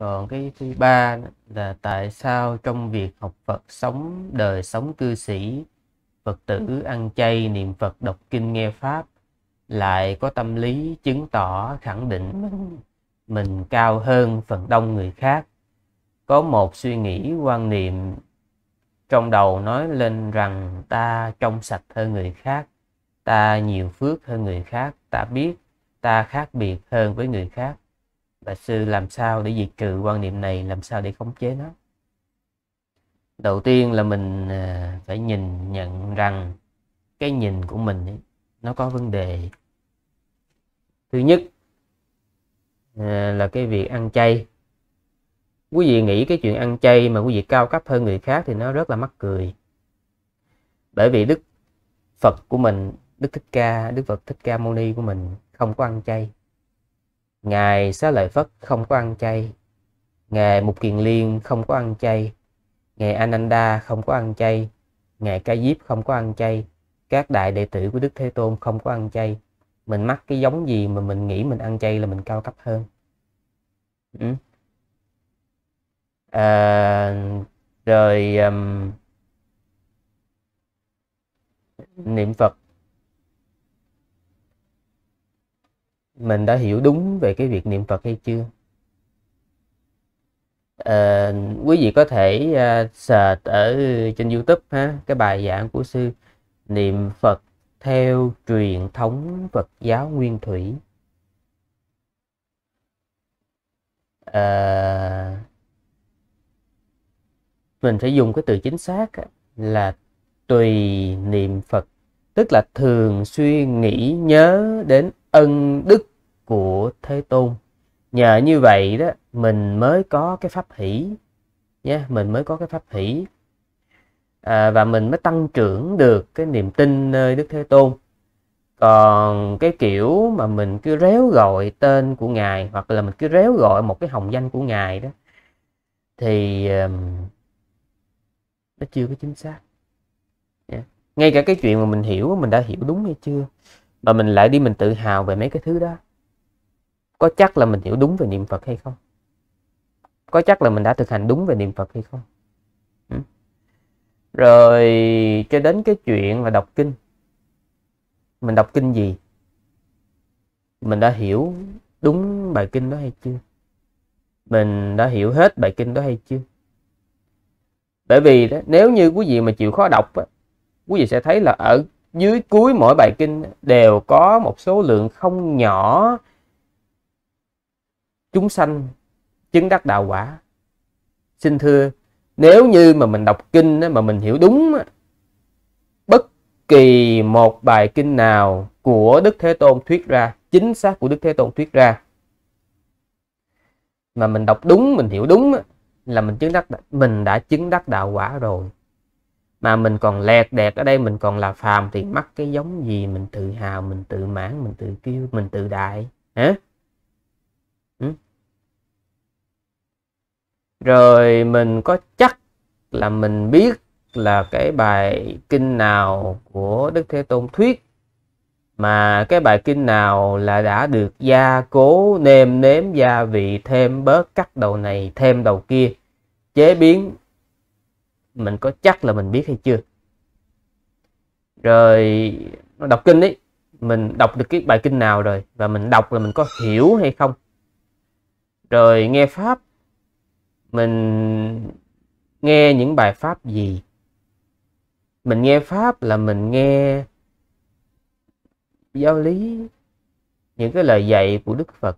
còn cái thứ ba là tại sao trong việc học Phật sống đời sống cư sĩ Phật tử ăn chay niệm Phật đọc kinh nghe pháp lại có tâm lý chứng tỏ khẳng định mình cao hơn phần đông người khác có một suy nghĩ quan niệm trong đầu nói lên rằng ta trong sạch hơn người khác ta nhiều phước hơn người khác ta biết ta khác biệt hơn với người khác bà sư làm sao để diệt trừ quan niệm này, làm sao để khống chế nó? Đầu tiên là mình à, phải nhìn nhận rằng cái nhìn của mình ấy, nó có vấn đề. Thứ nhất à, là cái việc ăn chay. Quý vị nghĩ cái chuyện ăn chay mà quý vị cao cấp hơn người khác thì nó rất là mắc cười. Bởi vì Đức Phật của mình, Đức Thích Ca, Đức Phật Thích Ca Mâu Ni của mình không có ăn chay Ngài Xá Lợi Phất không có ăn chay. Ngài Mục Kiền Liên không có ăn chay. Ngài Ananda không có ăn chay. Ngài Ca Diếp không có ăn chay. Các đại đệ tử của Đức Thế Tôn không có ăn chay. Mình mắc cái giống gì mà mình nghĩ mình ăn chay là mình cao cấp hơn. Ừ. À, rồi um, niệm Phật mình đã hiểu đúng về cái việc niệm phật hay chưa à, quý vị có thể uh, search ở trên youtube ha cái bài giảng của sư niệm phật theo truyền thống phật giáo nguyên thủy à, mình phải dùng cái từ chính xác là tùy niệm phật tức là thường xuyên nghĩ nhớ đến ân đức của Thế Tôn nhờ như vậy đó mình mới có cái pháp hỷ nhé mình mới có cái pháp hỷ à, và mình mới tăng trưởng được cái niềm tin nơi Đức Thế Tôn còn cái kiểu mà mình cứ réo gọi tên của ngài hoặc là mình cứ réo gọi một cái hồng danh của ngài đó thì um, nó chưa có chính xác yeah. ngay cả cái chuyện mà mình hiểu mình đã hiểu đúng hay chưa mà mình lại đi mình tự hào về mấy cái thứ đó có chắc là mình hiểu đúng về niệm phật hay không có chắc là mình đã thực hành đúng về niệm phật hay không ừ. rồi cho đến cái chuyện là đọc kinh mình đọc kinh gì mình đã hiểu đúng bài kinh đó hay chưa mình đã hiểu hết bài kinh đó hay chưa bởi vì đó, nếu như quý vị mà chịu khó đọc á, quý vị sẽ thấy là ở dưới cuối mỗi bài kinh đều có một số lượng không nhỏ chúng sanh chứng đắc đạo quả xin thưa nếu như mà mình đọc kinh mà mình hiểu đúng bất kỳ một bài kinh nào của đức thế tôn thuyết ra chính xác của đức thế tôn thuyết ra mà mình đọc đúng mình hiểu đúng là mình chứng đắc mình đã chứng đắc đạo quả rồi mà mình còn lẹt đẹt ở đây mình còn là phàm thì mắc cái giống gì mình tự hào mình tự mãn mình tự kiêu mình tự đại hả rồi mình có chắc là mình biết là cái bài kinh nào của Đức Thế Tôn thuyết mà cái bài kinh nào là đã được gia cố nêm nếm gia vị thêm bớt cắt đầu này thêm đầu kia chế biến mình có chắc là mình biết hay chưa rồi đọc kinh ấy mình đọc được cái bài kinh nào rồi và mình đọc là mình có hiểu hay không rồi nghe pháp mình nghe những bài pháp gì mình nghe pháp là mình nghe giáo lý những cái lời dạy của đức phật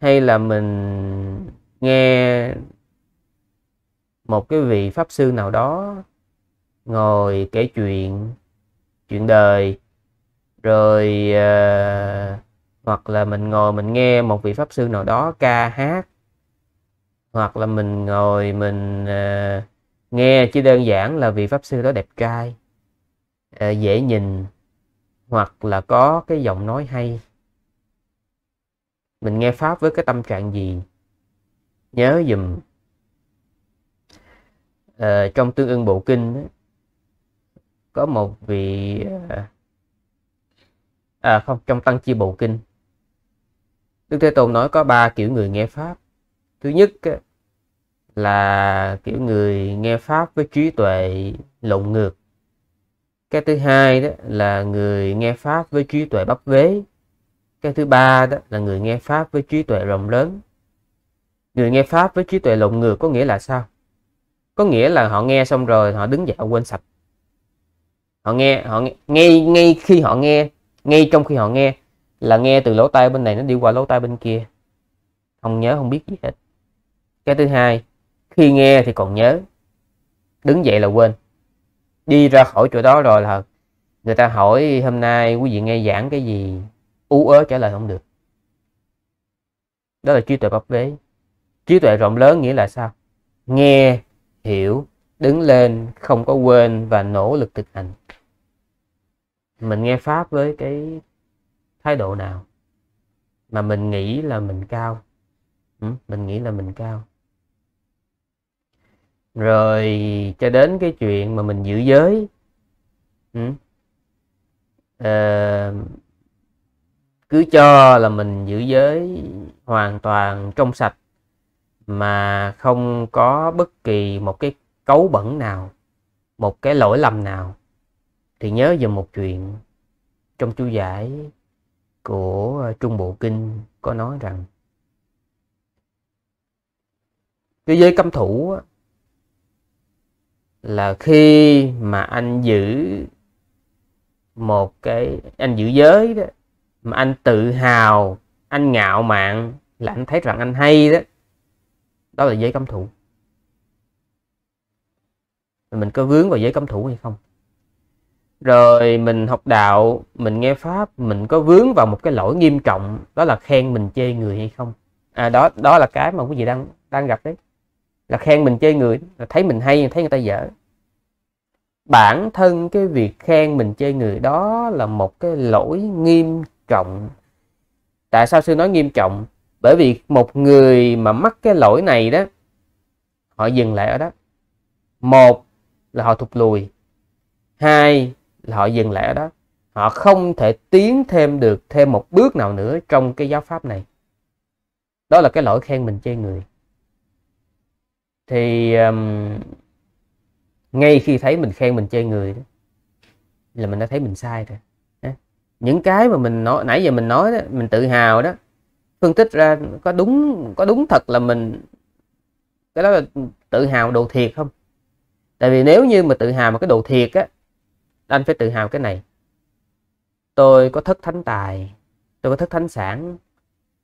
hay là mình nghe một cái vị pháp sư nào đó ngồi kể chuyện chuyện đời rồi uh, hoặc là mình ngồi mình nghe một vị pháp sư nào đó ca hát hoặc là mình ngồi mình uh, nghe chỉ đơn giản là vị pháp sư đó đẹp trai uh, dễ nhìn hoặc là có cái giọng nói hay mình nghe pháp với cái tâm trạng gì nhớ dùm à, ờ, trong tương ưng bộ kinh đó, có một vị à, không trong tăng chi bộ kinh đức thế tôn nói có ba kiểu người nghe pháp thứ nhất là kiểu người nghe pháp với trí tuệ lộn ngược cái thứ hai đó là người nghe pháp với trí tuệ bắp vế cái thứ ba đó là người nghe pháp với trí tuệ rộng lớn người nghe pháp với trí tuệ lộn ngược có nghĩa là sao có nghĩa là họ nghe xong rồi họ đứng dậy họ quên sạch họ nghe họ nghe, ngay ngay khi họ nghe ngay trong khi họ nghe là nghe từ lỗ tai bên này nó đi qua lỗ tai bên kia không nhớ không biết gì hết cái thứ hai khi nghe thì còn nhớ đứng dậy là quên đi ra khỏi chỗ đó rồi là người ta hỏi hôm nay quý vị nghe giảng cái gì ú ớ trả lời không được đó là trí tuệ bắp bế trí tuệ rộng lớn nghĩa là sao nghe hiểu đứng lên không có quên và nỗ lực thực hành mình nghe pháp với cái thái độ nào mà mình nghĩ là mình cao mình nghĩ là mình cao rồi cho đến cái chuyện mà mình giữ giới ừ. à, cứ cho là mình giữ giới hoàn toàn trong sạch mà không có bất kỳ một cái cấu bẩn nào một cái lỗi lầm nào thì nhớ về một chuyện trong chú giải của trung bộ kinh có nói rằng cái giới cấm thủ á là khi mà anh giữ một cái anh giữ giới đó mà anh tự hào anh ngạo mạn là anh thấy rằng anh hay đó đó là giới cấm thủ mình có vướng vào giới cấm thủ hay không rồi mình học đạo mình nghe pháp mình có vướng vào một cái lỗi nghiêm trọng đó là khen mình chê người hay không à, đó đó là cái mà quý vị đang đang gặp đấy là khen mình chơi người là thấy mình hay thấy người ta dở bản thân cái việc khen mình chơi người đó là một cái lỗi nghiêm trọng tại sao sư nói nghiêm trọng bởi vì một người mà mắc cái lỗi này đó họ dừng lại ở đó một là họ thụt lùi hai là họ dừng lại ở đó họ không thể tiến thêm được thêm một bước nào nữa trong cái giáo pháp này đó là cái lỗi khen mình chơi người thì um, ngay khi thấy mình khen mình chê người đó, là mình đã thấy mình sai rồi những cái mà mình nói nãy giờ mình nói đó, mình tự hào đó phân tích ra có đúng có đúng thật là mình cái đó là tự hào đồ thiệt không tại vì nếu như mà tự hào một cái đồ thiệt á anh phải tự hào cái này tôi có thất thánh tài tôi có thất thánh sản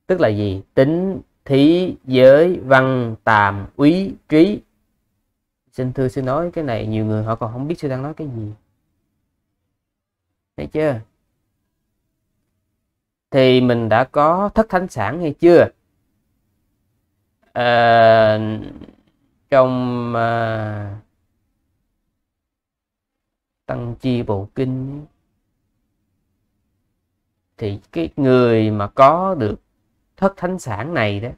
tức là gì tính thí giới văn tàm úy trí xin thưa sư nói cái này nhiều người họ còn không biết sư đang nói cái gì thấy chưa thì mình đã có thất thánh sản hay chưa à, trong à, tăng chi bộ kinh thì cái người mà có được thất thánh sản này đó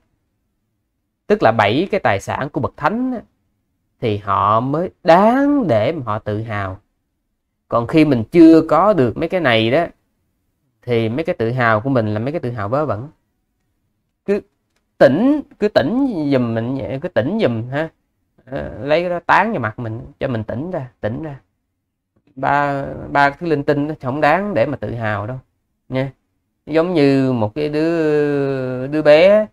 tức là bảy cái tài sản của bậc thánh đó, thì họ mới đáng để mà họ tự hào còn khi mình chưa có được mấy cái này đó thì mấy cái tự hào của mình là mấy cái tự hào vớ vẩn cứ tỉnh cứ tỉnh giùm mình cứ tỉnh giùm ha ờ, lấy cái đó tán vào mặt mình cho mình tỉnh ra tỉnh ra ba ba thứ linh tinh nó không đáng để mà tự hào đâu nha giống như một cái đứa đứa bé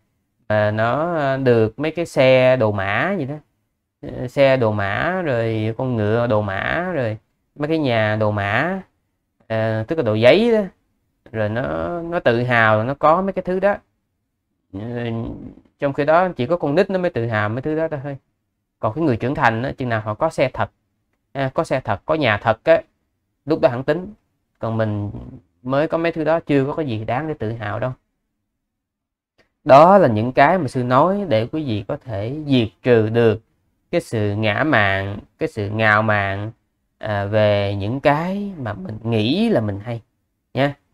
mà nó được mấy cái xe đồ mã gì đó xe đồ mã rồi con ngựa đồ mã rồi mấy cái nhà đồ mã à, tức là đồ giấy đó rồi nó nó tự hào là nó có mấy cái thứ đó ờ, trong khi đó chỉ có con nít nó mới tự hào mấy thứ đó thôi còn cái người trưởng thành đó, chừng nào họ có xe thật à, có xe thật có nhà thật á lúc đó hẳn tính còn mình mới có mấy thứ đó chưa có cái gì đáng để tự hào đâu đó là những cái mà sư nói để quý vị có thể diệt trừ được cái sự ngã mạn cái sự ngạo mạn à, về những cái mà mình nghĩ là mình hay nha yeah.